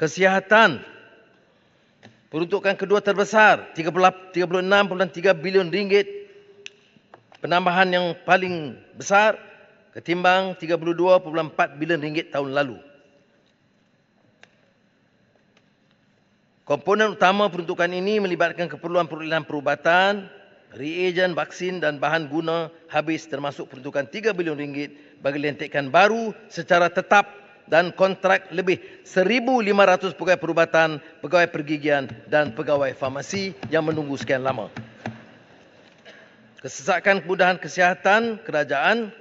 kesihatan peruntukan kedua terbesar 36.3 bilion ringgit penambahan yang paling besar ketimbang 32.4 bilion ringgit tahun lalu komponen utama peruntukan ini melibatkan keperluan perulian perubatan reagen vaksin dan bahan guna habis termasuk peruntukan 3 bilion ringgit bagi lentikan baru secara tetap dan kontrak lebih 1,500 pegawai perubatan, pegawai pergigian dan pegawai farmasi yang menunggu sekian lama. Kesesakan kemudahan kesihatan kerajaan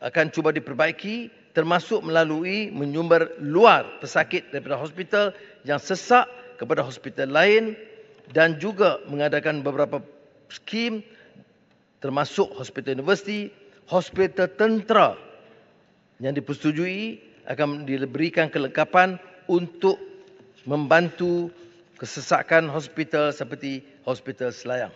akan cuba diperbaiki termasuk melalui menyumber luar pesakit daripada hospital yang sesak kepada hospital lain dan juga mengadakan beberapa skim termasuk hospital universiti, hospital tentera yang dipersetujui akan diberikan kelengkapan untuk membantu kesesakan hospital seperti Hospital Selayang.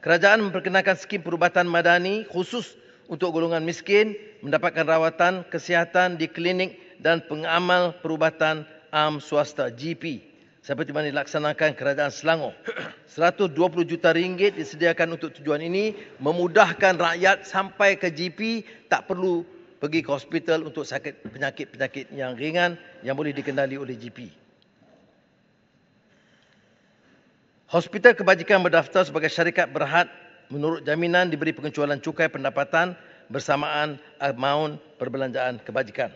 Kerajaan memperkenalkan skim perubatan madani khusus untuk golongan miskin mendapatkan rawatan kesihatan di klinik dan pengamal perubatan am swasta GP seperti mana dilaksanakan kerajaan Selangor. 120 juta ringgit disediakan untuk tujuan ini memudahkan rakyat sampai ke GP tak perlu pergi ke hospital untuk sakit penyakit-penyakit yang ringan yang boleh dikendali oleh GP. Hospital Kebajikan berdaftar sebagai syarikat berhad menurut jaminan diberi pengecualian cukai pendapatan bersamaan amount perbelanjaan kebajikan.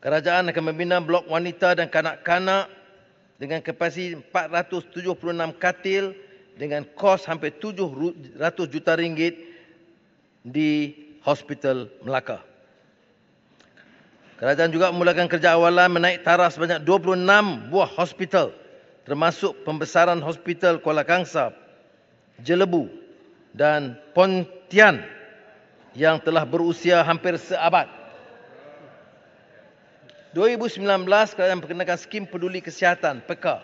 Kerajaan akan membina blok wanita dan kanak-kanak dengan kapasiti 476 katil dengan kos hampir 700 juta ringgit di Hospital Melaka. Kerajaan juga memulakan kerja awalan menaik taraf sebanyak 26 buah hospital termasuk pembesaran hospital Kuala Kangsar, Jelebu dan Pontian yang telah berusia hampir seabad. 2019 kerajaan perkenalkan skim peduli kesihatan PEKA.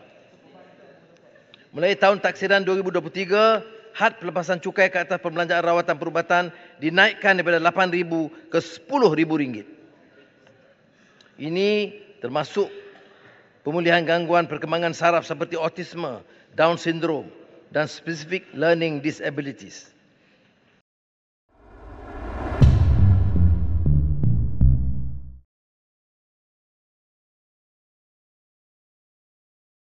Mulai tahun taksiran had pelepasan cukai ke atas perbelanjaan rawatan perubatan dinaikkan daripada rm 8000 ke rm 10000 Ini termasuk pemulihan gangguan perkembangan saraf seperti autisme, down syndrome dan specific learning disabilities.